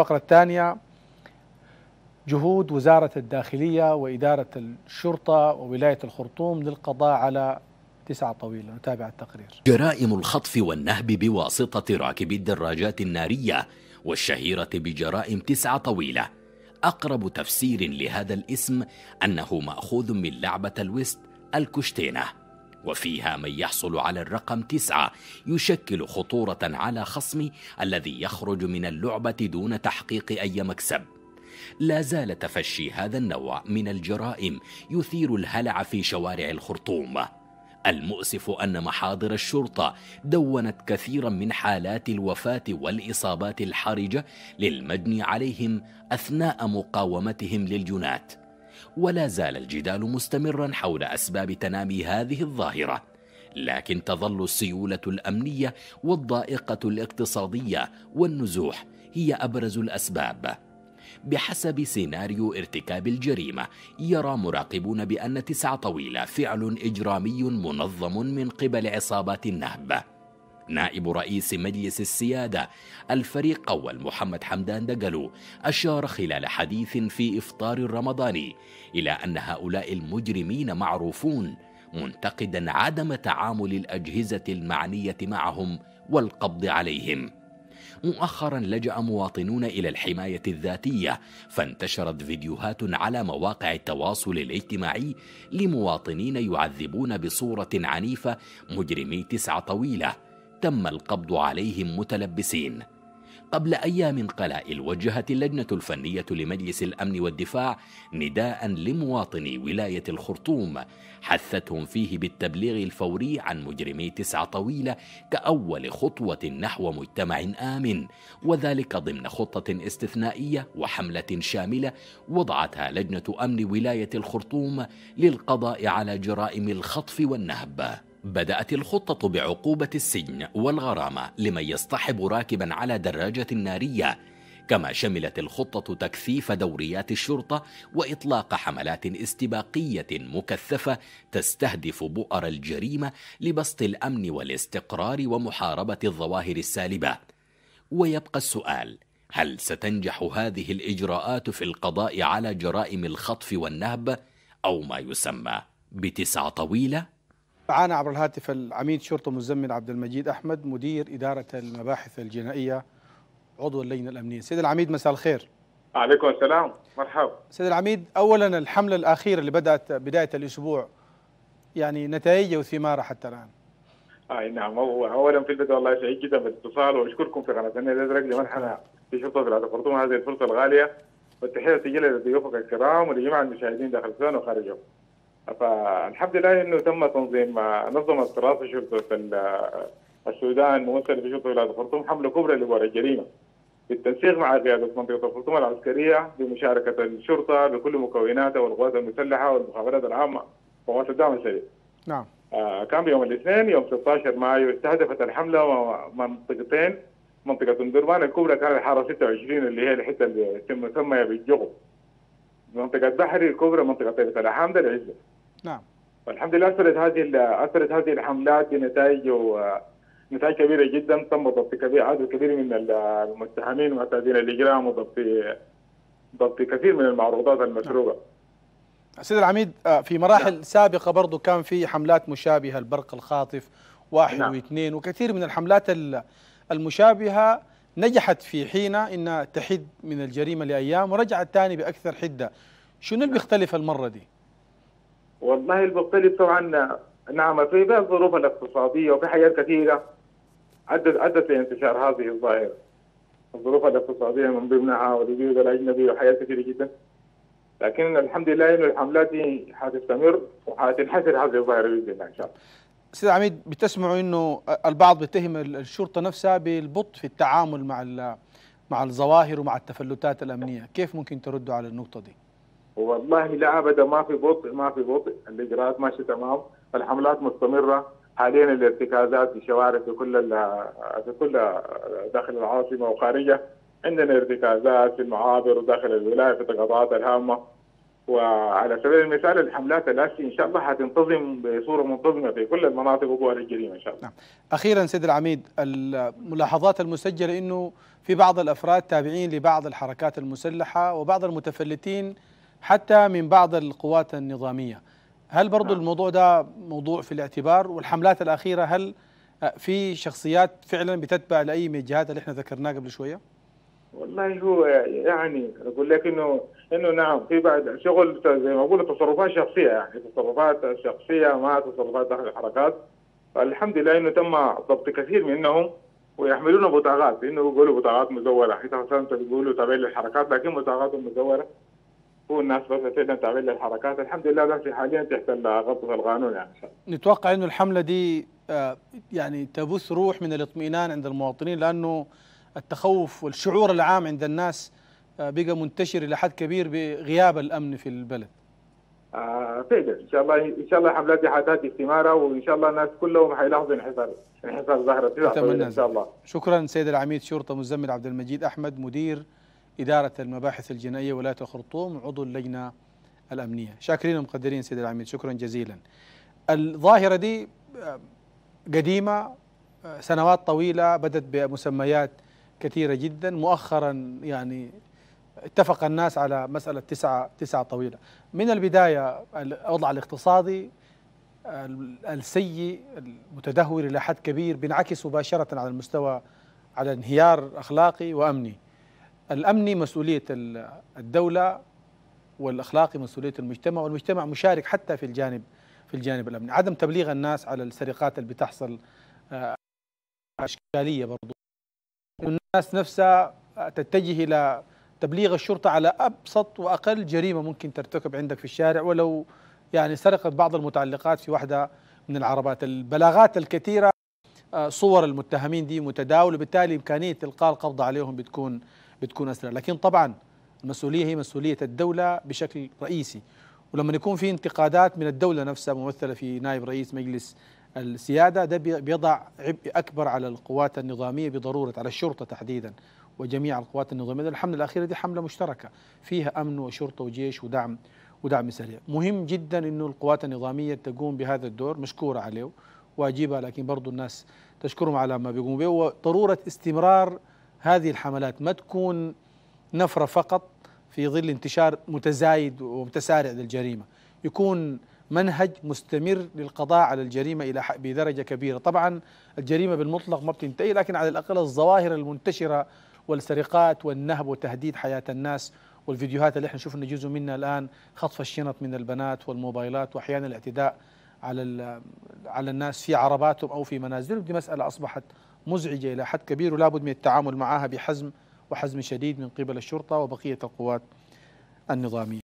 الفقرة الثانية جهود وزارة الداخلية وإدارة الشرطة وولاية الخرطوم للقضاء على تسعة طويلة نتابع التقرير جرائم الخطف والنهب بواسطة راكبي الدراجات النارية والشهيرة بجرائم تسعة طويلة أقرب تفسير لهذا الاسم أنه مأخوذ من لعبة الويست الكشتينة وفيها من يحصل على الرقم تسعة يشكل خطورة على خصمه الذي يخرج من اللعبة دون تحقيق أي مكسب لا زال تفشي هذا النوع من الجرائم يثير الهلع في شوارع الخرطوم المؤسف أن محاضر الشرطة دونت كثيرا من حالات الوفاة والإصابات الحرجة للمجني عليهم أثناء مقاومتهم للجنات ولا زال الجدال مستمرا حول اسباب تنامي هذه الظاهره لكن تظل السيوله الامنيه والضائقه الاقتصاديه والنزوح هي ابرز الاسباب بحسب سيناريو ارتكاب الجريمه يرى مراقبون بان تسعه طويله فعل اجرامي منظم من قبل عصابات النهب نائب رئيس مجلس السيادة الفريق أول محمد حمدان دقلو أشار خلال حديث في إفطار رمضاني إلى أن هؤلاء المجرمين معروفون منتقدا عدم تعامل الأجهزة المعنية معهم والقبض عليهم مؤخرا لجأ مواطنون إلى الحماية الذاتية فانتشرت فيديوهات على مواقع التواصل الاجتماعي لمواطنين يعذبون بصورة عنيفة مجرمي تسعة طويلة تم القبض عليهم متلبسين قبل أيام قلائل وجهت اللجنة الفنية لمجلس الأمن والدفاع نداء لمواطني ولاية الخرطوم حثتهم فيه بالتبليغ الفوري عن مجرمي تسعة طويلة كأول خطوة نحو مجتمع آمن وذلك ضمن خطة استثنائية وحملة شاملة وضعتها لجنة أمن ولاية الخرطوم للقضاء على جرائم الخطف والنهب بدأت الخطة بعقوبة السجن والغرامة لمن يصطحب راكبا على دراجة نارية كما شملت الخطة تكثيف دوريات الشرطة وإطلاق حملات استباقية مكثفة تستهدف بؤر الجريمة لبسط الأمن والاستقرار ومحاربة الظواهر السالبة ويبقى السؤال هل ستنجح هذه الإجراءات في القضاء على جرائم الخطف والنهب أو ما يسمى بتسعة طويلة؟ معنا عبر الهاتف العميد شرطة مزمل عبد المجيد أحمد مدير إدارة المباحث الجنائية عضو اللجنة الأمنية سيد العميد مساء الخير عليكم السلام مرحبا سيد العميد أولا الحملة الأخيرة اللي بدأت بداية الأسبوع يعني نتائجها وثمارها حتى الآن اي آه نعم هو اولا في البدايه والله سعيد جدا بالاتصال واشكركم في قناه النادي الازرق لمنحنا في شرطه بلاد الخرطوم هذه الفرصه الغاليه والتحيه السجله لضيوفك الكرام ولجميع المشاهدين داخل السودان وخارجهم فالحمد لله انه تم تنظيم نظمت الشرطه في السودان ممثله في شرطه ولايه الخرطوم حمله كبرى لغوار الجريمه بالتنسيق مع قياده منطقه الخرطوم العسكريه بمشاركه الشرطه بكل مكوناتها والقوات المسلحه والمخابرات العامه وقوات الدعم السريع. نعم. آه كان بيوم الاثنين يوم 16 مايو استهدفت الحمله منطقتين منطقه درمان الكبرى كانت الحاره 26 اللي هي الحته اللي تسمى مسميه بالجغل. منطقه بحري الكبرى منطقه الحامده الحمد العزه. نعم والحمد لله اثرت هذه اثرت هذه الحملات بنتائج نتائج كبيره جدا تم ضبط كبير عدد كبير من المتهمين ومعتادين الاجرام وضبط ضبط كثير من المعروضات المسروقه نعم. سيد العميد آه، في مراحل نعم. سابقه برضه كان في حملات مشابهه البرق الخاطف واحد نعم. واثنين وكثير من الحملات المشابهه نجحت في حين انها تحد من الجريمه لايام ورجعت ثاني باكثر حده شنو اللي بيختلف نعم. المره دي؟ والله المختلف طبعا نعم في بعض الظروف الاقتصاديه وفي حاجات كثيره ادت ادت لانتشار هذه الظاهره. الظروف الاقتصاديه من ضمنها والوجود الاجنبي وحاجات كثيره جدا. لكن الحمد لله انه الحملات دي حتستمر وحتنحسر هذه الظاهره باذن الله ان شاء الله. سيد عميد بتسمعوا انه البعض بيتهم الشرطه نفسها بالبطء في التعامل مع مع الظواهر ومع التفلتات الامنيه، كيف ممكن تردوا على النقطه دي؟ والله لا ابدا ما في بطء ما في بطء الاجراءات ماشيه تمام الحملات مستمره حاليا الارتكازات في الشوارع في كل في كل داخل العاصمه وخارجها عندنا ارتكازات في المعابر وداخل الولايه في التقاطعات الهامه وعلى سبيل المثال الحملات الاسي ان شاء الله حتنتظم بصوره منتظمه في كل المناطق وقوى الجريمه ان شاء الله. نعم. اخيرا سيد العميد الملاحظات المسجله انه في بعض الافراد تابعين لبعض الحركات المسلحه وبعض المتفلتين حتى من بعض القوات النظامية هل برضو نعم. الموضوع ده موضوع في الاعتبار والحملات الأخيرة هل آه، في شخصيات فعلا بتتبع لأي من الجهات اللي احنا ذكرناها قبل شوية والله هو يعني أقول لك إنه إنه نعم في بعد شغل زي ما أقول تصرفات شخصية يعني تصرفات شخصية ما تصرفات داخل الحركات الحمد لله إنه تم ضبط كثير منهم ويحملون بطاقات انه يقولوا بطاقات مزوره حتى مثلا تقولوا تابعين للحركات لكن بطاقاتهم مزوره الناس بس تقدر تعمل لها الحركات الحمد لله بس حاليا تحت غطس القانون يعني نتوقع انه الحمله دي آه، يعني تبث روح من الاطمئنان عند المواطنين لانه التخوف والشعور العام عند الناس آه، بقى منتشر الى حد كبير بغياب الامن في البلد آه فعلا ان شاء الله ان شاء الله الحملات دي حتاتي استماره وان شاء الله الناس كلهم حيلاحظوا انحسار انحسار ظاهره ان شاء الله شكرا سيد العميد شرطه مزمل عبد المجيد احمد مدير إدارة المباحث الجنائية ولاية الخرطوم عضو اللجنة الأمنية شاكرين ومقدرين سيد العميد شكرا جزيلا الظاهرة دي آه، قديمة آه، سنوات طويلة بدت بمسميات كثيرة جدا مؤخرا يعني اتفق الناس على مسألة تسعة, تسعة طويلة من البداية الوضع الاقتصادي السيء المتدهور إلى حد كبير بينعكس مباشرة على المستوى على انهيار أخلاقي وأمني الأمني مسؤولية الدولة والأخلاقي مسؤولية المجتمع والمجتمع مشارك حتى في الجانب في الجانب الأمني عدم تبليغ الناس على السرقات اللي بتحصل آه، إشكالية برضو الناس نفسها آه، تتجه إلى تبليغ الشرطة على أبسط وأقل جريمة ممكن ترتكب عندك في الشارع ولو يعني سرقت بعض المتعلقات في واحدة من العربات البلاغات الكثيرة آه، صور المتهمين دي متداولة وبالتالي إمكانية إلقاء القبض عليهم بتكون بتكون اسرع لكن طبعا المسؤوليه هي مسؤوليه الدوله بشكل رئيسي ولما يكون في انتقادات من الدوله نفسها ممثله في نائب رئيس مجلس السياده ده بيضع عبء اكبر على القوات النظاميه بضروره على الشرطه تحديدا وجميع القوات النظاميه الحمله الاخيره دي حمله مشتركه فيها امن وشرطه وجيش ودعم ودعم سريع مهم جدا انه القوات النظاميه تقوم بهذا الدور مشكوره عليه واجبها لكن برضو الناس تشكرهم على ما بيقوموا به وضروره استمرار هذه الحملات ما تكون نفرة فقط في ظل انتشار متزايد ومتسارع للجريمة يكون منهج مستمر للقضاء على الجريمة إلى بدرجة كبيرة طبعا الجريمة بالمطلق ما بتنتهي لكن على الأقل الظواهر المنتشرة والسرقات والنهب وتهديد حياة الناس والفيديوهات اللي احنا شفنا جزء منها الآن خطف الشنط من البنات والموبايلات وأحيانا الاعتداء على على الناس في عرباتهم أو في منازلهم دي مسألة أصبحت مزعجة إلى حد كبير ولا بد من التعامل معها بحزم وحزم شديد من قبل الشرطة وبقية القوات النظامية